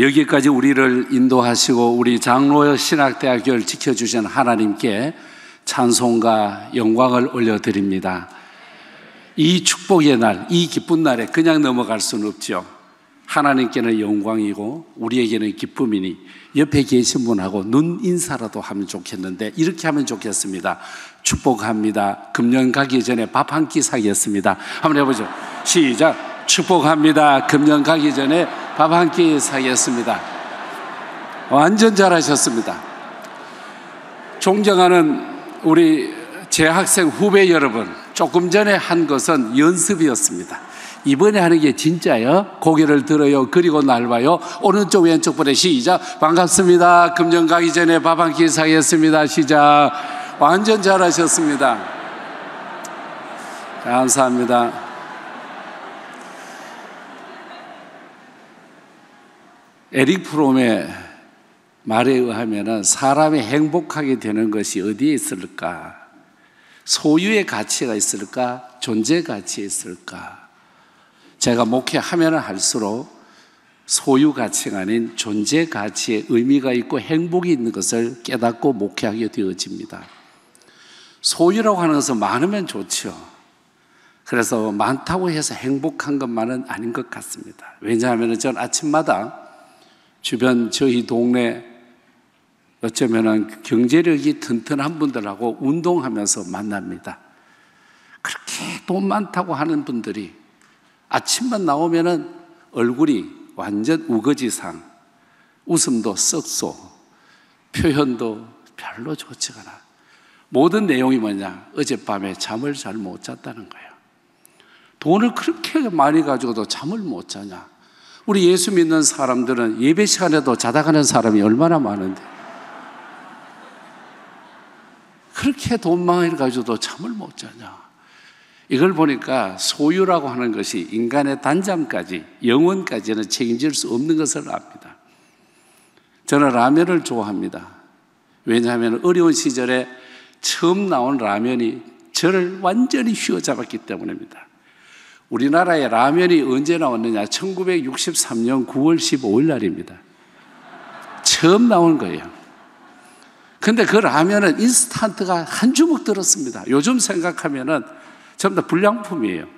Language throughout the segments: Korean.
여기까지 우리를 인도하시고 우리 장로 의 신학대학교를 지켜주신 하나님께 찬송과 영광을 올려드립니다. 이 축복의 날, 이 기쁜 날에 그냥 넘어갈 수는 없죠. 하나님께는 영광이고 우리에게는 기쁨이니 옆에 계신 분하고 눈 인사라도 하면 좋겠는데 이렇게 하면 좋겠습니다. 축복합니다. 금년 가기 전에 밥 한 끼 사겠습니다. 한번 해보죠. 시작. 축복합니다. 금년 가기 전에 밥한끼 사겠습니다. 완전 잘하셨습니다. 존경하는 우리 재 학생 후배 여러분, 조금 전에 한 것은 연습이었습니다. 이번에 하는 게 진짜요? 고개를 들어요. 그리고 날 봐요. 오른쪽 왼쪽 보내 시작. 반갑습니다. 금전 가기 전에 밥 한 끼 사겠습니다. 시작. 완전 잘하셨습니다. 감사합니다. 에릭 프롬의 말에 의하면 사람이 행복하게 되는 것이 어디에 있을까? 소유의 가치가 있을까? 존재 가치에 있을까? 제가 목회하면 할수록 소유 가치가 아닌 존재 가치에 의미가 있고 행복이 있는 것을 깨닫고 목회하게 되어집니다. 소유라고 하는 것은 많으면 좋죠. 그래서 많다고 해서 행복한 것만은 아닌 것 같습니다. 왜냐하면 저는 아침마다 주변 저희 동네 어쩌면 경제력이 튼튼한 분들하고 운동하면서 만납니다. 그렇게 돈 많다고 하는 분들이 아침만 나오면은 얼굴이 완전 우거지상, 웃음도 썩소, 표현도 별로 좋지가 않아. 모든 내용이 뭐냐? 어젯밤에 잠을 잘 못 잤다는 거예요. 돈을 그렇게 많이 가지고도 잠을 못 자냐? 우리 예수 믿는 사람들은 예배 시간에도 자다가는 사람이 얼마나 많은데. 그렇게 돈망을 가지고도 잠을 못 자냐. 이걸 보니까 소유라고 하는 것이 인간의 단잠까지, 영혼까지는 책임질 수 없는 것을 압니다. 저는 라면을 좋아합니다. 왜냐하면 어려운 시절에 처음 나온 라면이 저를 완전히 휘어잡았기 때문입니다. 우리나라에 라면이 언제 나왔느냐? 1963년 9월 15일 날입니다. 처음 나온 거예요. 근데 그 라면은 인스턴트가 한 주먹 들었습니다. 요즘 생각하면은 전부 다 불량품이에요.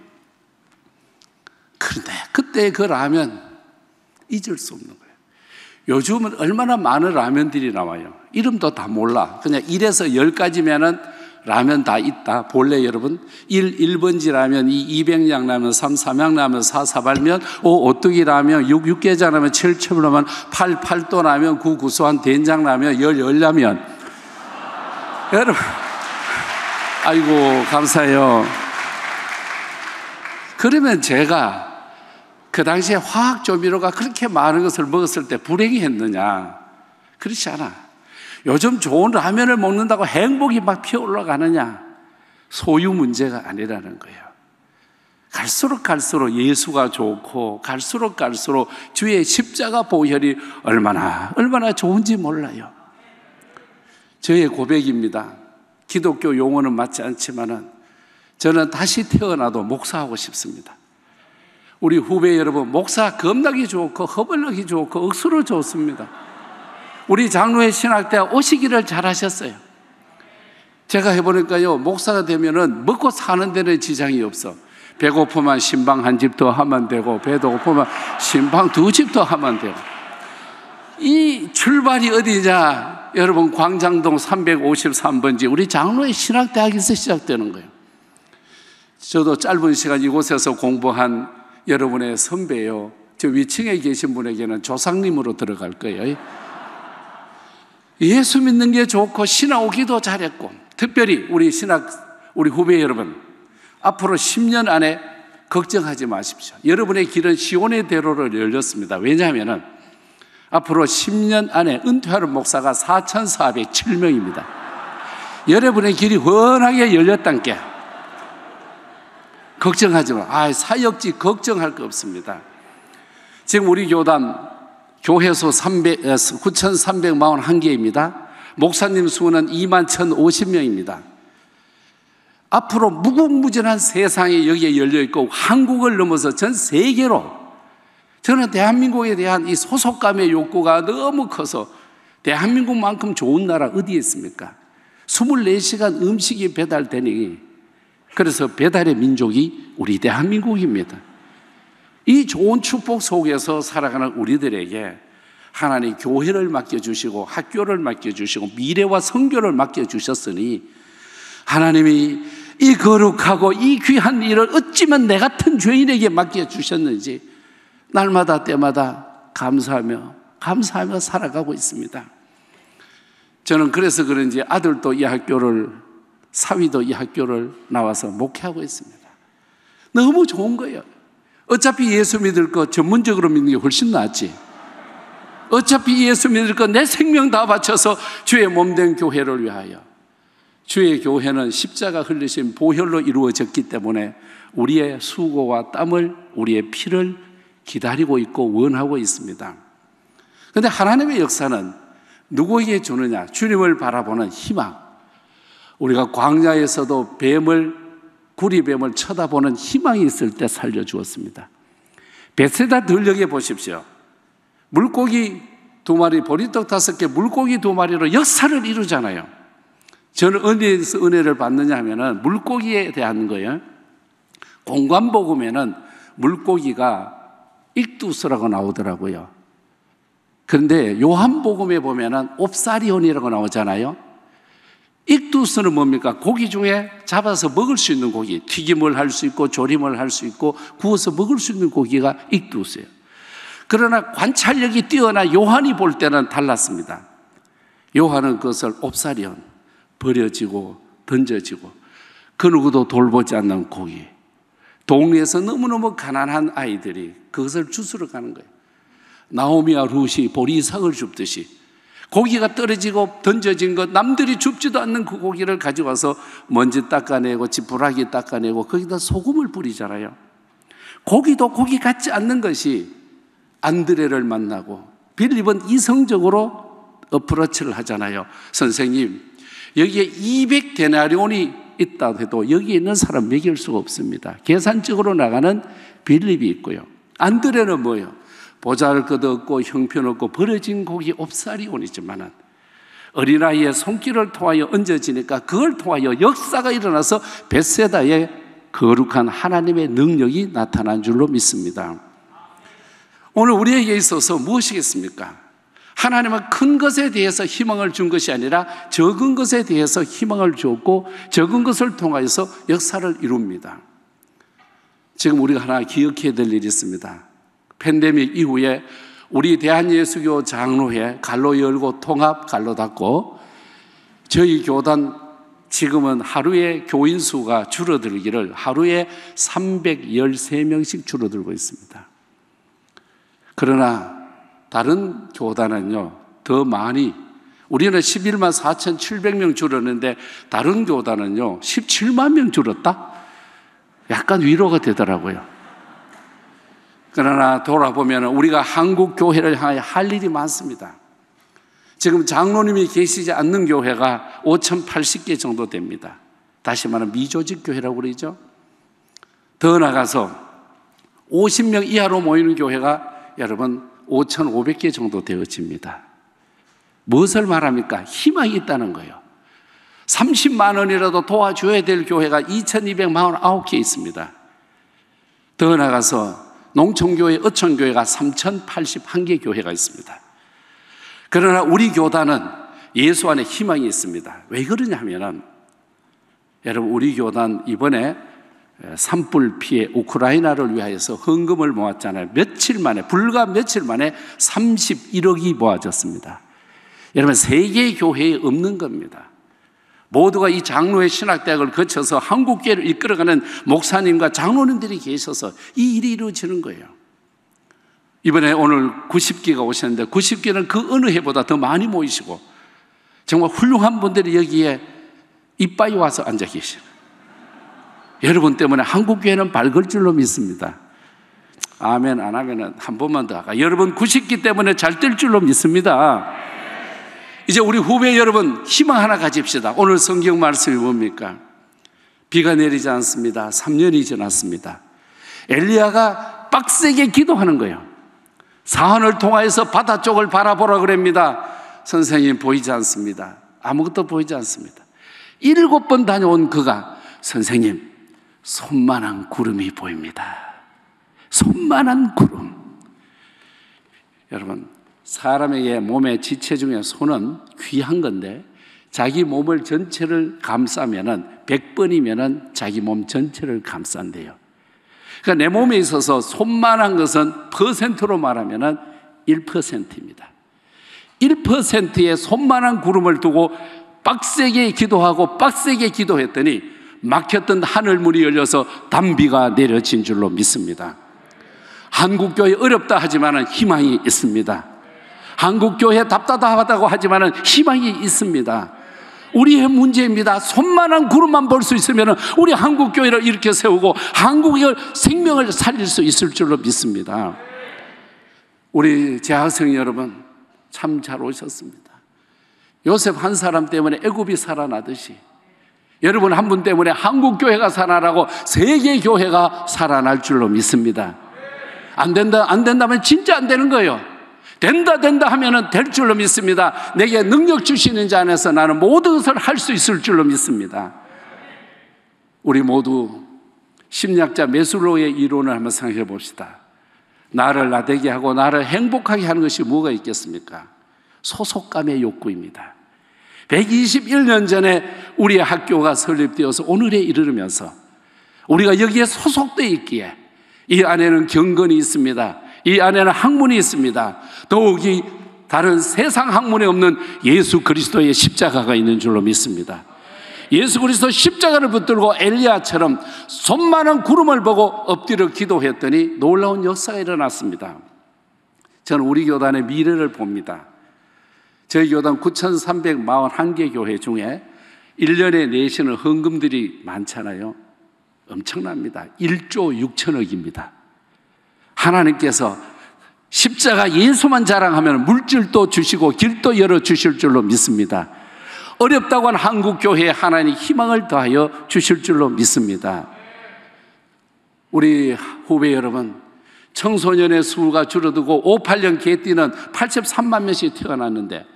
그런데 그때 그 라면 잊을 수 없는 거예요. 요즘은 얼마나 많은 라면들이 나와요. 이름도 다 몰라. 그냥 1에서 10가지면은 라면 다 있다. 본래 여러분 1, 1번지 라면, 2, 200량 라면, 3, 3양 라면, 4, 4발면, 5, 오뚜기 라면, 6, 6개자 라면, 7, 7 라면, 8, 8도 라면, 9, 구수한 된장 라면, 10, 1 라면. 여러분, 아이고, 감사해요. 그러면 제가 그 당시에 화학 조미료가 그렇게 많은 것을 먹었을 때 불행했느냐? 그렇지 않아. 요즘 좋은 라면을 먹는다고 행복이 막 피어 올라가느냐? 소유 문제가 아니라는 거예요. 갈수록 갈수록 예수가 좋고 갈수록 갈수록 주의 십자가 보혈이 얼마나 얼마나 좋은지 몰라요. 저의 고백입니다. 기독교 용어는 맞지 않지만은 저는 다시 태어나도 목사하고 싶습니다. 우리 후배 여러분 목사 겁나기 좋고 허벌나기 좋고 억수로 좋습니다. 우리 장로의신학때 오시기를 잘하셨어요. 제가 해보니까요, 목사가 되면은 먹고 사는 데는 지장이 없어. 배고프면 신방 한 집도 하면 되고, 배도 고프면 신방 두 집도 하면 되고. 이 출발이 어디냐? 여러분, 광장동 353번지, 우리 장로회 신학대학에서 시작되는 거예요. 저도 짧은 시간 이곳에서 공부한 여러분의 선배요. 저 위층에 계신 분에게는 조상님으로 들어갈 거예요. 예수 믿는 게 좋고 신하 오기도 잘했고 특별히 우리 신학 우리 후배 여러분 앞으로 10년 안에 걱정하지 마십시오. 여러분의 길은 시온의 대로를 열렸습니다. 왜냐하면 앞으로 10년 안에 은퇴하는 목사가 4,407명입니다. 여러분의 길이 훤하게 열렸단 게 걱정하지 마. 아, 사역지 걱정할 거 없습니다. 지금 우리 교단 교회소 300, 9,341개입니다. 목사님 수는 2 1,050명입니다. 앞으로 무궁무진한 세상이 여기에 열려 있고 한국을 넘어서 전 세계로 저는 대한민국에 대한 이 소속감의 욕구가 너무 커서 대한민국만큼 좋은 나라 어디에 있습니까? 24시간 음식이 배달되니 그래서 배달의 민족이 우리 대한민국입니다. 이 좋은 축복 속에서 살아가는 우리들에게 하나님 교회를 맡겨주시고 학교를 맡겨주시고 미래와 성교를 맡겨주셨으니 하나님이 이 거룩하고 이 귀한 일을 어찌면 내 같은 죄인에게 맡겨주셨는지 날마다 때마다 감사하며 감사하며 살아가고 있습니다. 저는 그래서 그런지 아들도 이 학교를 사위도 이 학교를 나와서 목회하고 있습니다. 너무 좋은 거예요. 어차피 예수 믿을 거 전문적으로 믿는 게 훨씬 낫지. 어차피 예수 믿을 거내 생명 다 바쳐서 주의 몸된 교회를 위하여. 주의 교회는 십자가 흘리신 보혈로 이루어졌기 때문에 우리의 수고와 땀을, 우리의 피를 기다리고 있고 원하고 있습니다. 그데 하나님의 역사는 누구에게 주느냐? 주님을 바라보는 희망. 우리가 광야에서도 뱀을 구리뱀을 쳐다보는 희망이 있을 때 살려주었습니다. 베세다 들녘에 보십시오. 물고기 두 마리, 보리떡 다섯 개, 물고기 두 마리로 역사를 이루잖아요. 저는 은혜에서 은혜를 받느냐 하면은 물고기에 대한 거예요. 공관복음에는 물고기가 익두스라고 나오더라고요. 그런데 요한복음에 보면은 옵사리온이라고 나오잖아요. 익두스는 뭡니까? 고기 중에 잡아서 먹을 수 있는 고기. 튀김을 할 수 있고 조림을 할 수 있고 구워서 먹을 수 있는 고기가 익두스예요. 그러나 관찰력이 뛰어나 요한이 볼 때는 달랐습니다. 요한은 그것을 옵사리온 버려지고 던져지고 그 누구도 돌보지 않는 고기. 동네에서 너무너무 가난한 아이들이 그것을 주스러 가는 거예요. 나오미와 루시 보리삭을 줍듯이 고기가 떨어지고 던져진 것, 남들이 줍지도 않는 그 고기를 가져와서 먼지 닦아내고 지푸라기 닦아내고 거기다 소금을 뿌리잖아요. 고기도 고기 같지 않는 것이 안드레를 만나고 빌립은 이성적으로 어프로치를 하잖아요. 선생님, 여기에 200데나리온이 있다 해도 여기에 있는 사람 먹일 수가 없습니다. 계산적으로 나가는 빌립이 있고요. 안드레는 뭐예요? 보잘것없고 형편없고 버려진 고기 옵사리온이지만 어린아이의 손길을 통하여 얹어지니까 그걸 통하여 역사가 일어나서 베세다의 거룩한 하나님의 능력이 나타난 줄로 믿습니다. 오늘 우리에게 있어서 무엇이겠습니까? 하나님은 큰 것에 대해서 희망을 준 것이 아니라 적은 것에 대해서 희망을 주었고 적은 것을 통하여서 역사를 이룹니다. 지금 우리가 하나 기억해야 될 일이 있습니다. 팬데믹 이후에 우리 대한예수교 장로회 갈로 열고 통합 갈로 닫고 저희 교단 지금은 하루에 교인 수가 줄어들기를 하루에 313명씩 줄어들고 있습니다. 그러나 다른 교단은요, 더 많이 우리는 11만 4,700명 줄었는데 다른 교단은요, 17만 명 줄었다? 약간 위로가 되더라고요. 그러나 돌아보면 우리가 한국 교회를 향해 할 일이 많습니다. 지금 장로님이 계시지 않는 교회가 5,080개 정도 됩니다. 다시 말하면 미조직 교회라고 그러죠. 더 나가서 50명 이하로 모이는 교회가 여러분 5,500개 정도 되어집니다. 무엇을 말합니까? 희망이 있다는 거예요. 30만 원이라도 도와줘야 될 교회가 2,249개 있습니다. 더 나가서 농촌교회, 어촌교회가 3,081개 교회가 있습니다. 그러나 우리 교단은 예수 안에 희망이 있습니다. 왜 그러냐면은 여러분 우리 교단 이번에 산불 피해 우크라이나를 위하여서 헌금을 모았잖아요. 며칠 만에 불과 며칠 만에 31억이 모아졌습니다. 여러분 세계 교회에 없는 겁니다. 모두가 이 장로의 신학대학을 거쳐서 한국교회를 이끌어가는 목사님과 장로님들이 계셔서 이 일이 이루어지는 거예요. 이번에 오늘 90기가 오셨는데 90기는 그 어느 해보다 더 많이 모이시고 정말 훌륭한 분들이 여기에 이빨이 와서 앉아 계시는 여러분 때문에 한국교회는 밝을 줄로 믿습니다. 아멘 안하면한 번만 더 하가. 여러분 90기 때문에 잘 될 줄로 믿습니다. 이제 우리 후배 여러분 희망 하나 가집시다. 오늘 성경 말씀이 뭡니까? 비가 내리지 않습니다. 3년이 지났습니다. 엘리야가 빡세게 기도하는 거예요. 사원을 통하여서 바다 쪽을 바라보라 그럽니다. 선생님 보이지 않습니다. 아무것도 보이지 않습니다. 일곱 번 다녀온 그가 선생님 손만한 구름이 보입니다. 손만한 구름. 여러분 사람에게 몸의 지체 중에 손은 귀한 건데 자기 몸을 전체를 감싸면은 100번이면은 자기 몸 전체를 감싼대요. 그러니까 내 몸에 있어서 손만 한 것은 퍼센트로 말하면은 1%입니다. 1%의 손만 한 구름을 두고 빡세게 기도하고 빡세게 기도했더니 막혔던 하늘문이 열려서 담비가 내려진 줄로 믿습니다. 한국교회 어렵다 하지만 희망이 있습니다. 한국교회 답답하다고 하지만 희망이 있습니다. 우리의 문제입니다. 손만한 구름만 볼 수 있으면 우리 한국교회를 이렇게 세우고 한국의 생명을 살릴 수 있을 줄로 믿습니다. 우리 재학생 여러분 참 잘 오셨습니다. 요셉 한 사람 때문에 애굽이 살아나듯이 여러분 한 분 때문에 한국 교회가 살아나고 세계 교회가 살아날 줄로 믿습니다. 안 된다 안 된다면 진짜 안 되는 거예요. 된다 된다 하면될 줄로 믿습니다. 내게 능력 주시는 자 안에서 나는 모든 것을 할 수 있을 줄로 믿습니다. 우리 모두 심리학자 메슬로의 이론을 한번 생각해 봅시다. 나를 나대게 하고 나를 행복하게 하는 것이 뭐가 있겠습니까? 소속감의 욕구입니다. 121년 전에 우리 학교가 설립되어서 오늘에 이르면서 우리가 여기에 소속돼 있기에 이 안에는 경건이 있습니다. 이 안에는 학문이 있습니다. 더욱이 다른 세상 학문에 없는 예수 그리스도의 십자가가 있는 줄로 믿습니다. 예수 그리스도 십자가를 붙들고 엘리야처럼 손만한 구름을 보고 엎드려 기도했더니 놀라운 역사가 일어났습니다. 저는 우리 교단의 미래를 봅니다. 저희 교단 9,341개 교회 중에 1년에 내시는 헌금들이 많잖아요. 엄청납니다. 1조 6천억입니다. 하나님께서 십자가 예수만 자랑하면 물질도 주시고 길도 열어 주실 줄로 믿습니다. 어렵다고 한 한국 교회에 하나님 희망을 더하여 주실 줄로 믿습니다. 우리 후배 여러분, 청소년의 수가 줄어들고 58년 개띠는 83만 명씩 태어났는데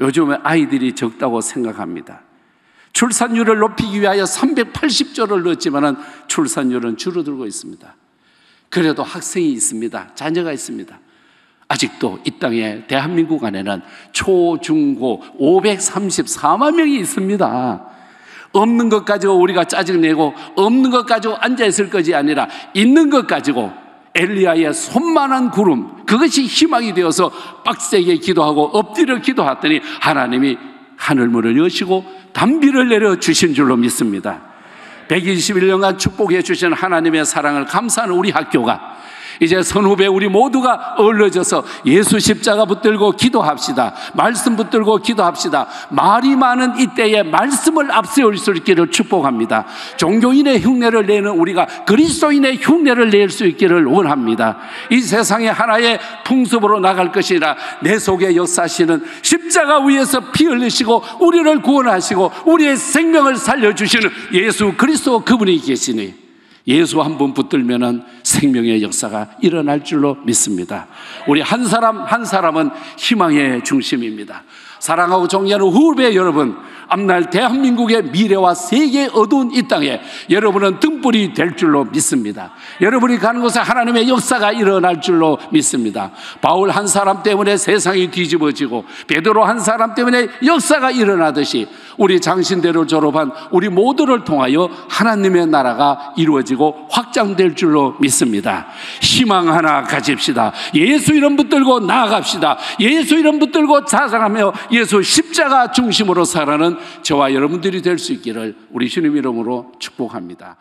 요즘에 아이들이 적다고 생각합니다. 출산율을 높이기 위하여 380조를 넣었지만 출산율은 줄어들고 있습니다. 그래도 학생이 있습니다. 자녀가 있습니다. 아직도 이 땅에 대한민국 안에는 초, 중, 고 534만 명이 있습니다. 없는 것 가지고 우리가 짜증내고 없는 것 가지고 앉아있을 것이 아니라 있는 것 가지고 엘리야의 손만한 구름 그것이 희망이 되어서 빡세게 기도하고 엎드려 기도했더니 하나님이 하늘문을 여시고 담비를 내려 주신 줄로 믿습니다. 121년간 축복해 주신 하나님의 사랑을 감사하는 우리 학교가 이제 선후배 우리 모두가 어울려져서 예수 십자가 붙들고 기도합시다. 말씀 붙들고 기도합시다. 말이 많은 이때에 말씀을 앞세울 수 있기를 축복합니다. 종교인의 흉내를 내는 우리가 그리스도인의 흉내를 낼 수 있기를 원합니다. 이 세상의 하나의 풍습으로 나갈 것이라 내 속에 역사시는 십자가 위에서 피 흘리시고 우리를 구원하시고 우리의 생명을 살려주시는 예수 그리스도 그분이 계시니 예수 한 번 붙들면은 생명의 역사가 일어날 줄로 믿습니다. 우리 한 사람 한 사람은 희망의 중심입니다. 사랑하고 존경하는 후배 여러분, 앞날 대한민국의 미래와 세계의 어두운 이 땅에 여러분은 등불이 될 줄로 믿습니다. 여러분이 가는 곳에 하나님의 역사가 일어날 줄로 믿습니다. 바울 한 사람 때문에 세상이 뒤집어지고 베드로 한 사람 때문에 역사가 일어나듯이 우리 장신대로 졸업한 우리 모두를 통하여 하나님의 나라가 이루어지고 확장될 줄로 믿습니다. 희망 하나 가집시다. 예수 이름 붙들고 나아갑시다. 예수 이름 붙들고 자상하며 예수 십자가 중심으로 살아는 저와 여러분들이 될 수 있기를 우리 주님 이름으로 축복합니다.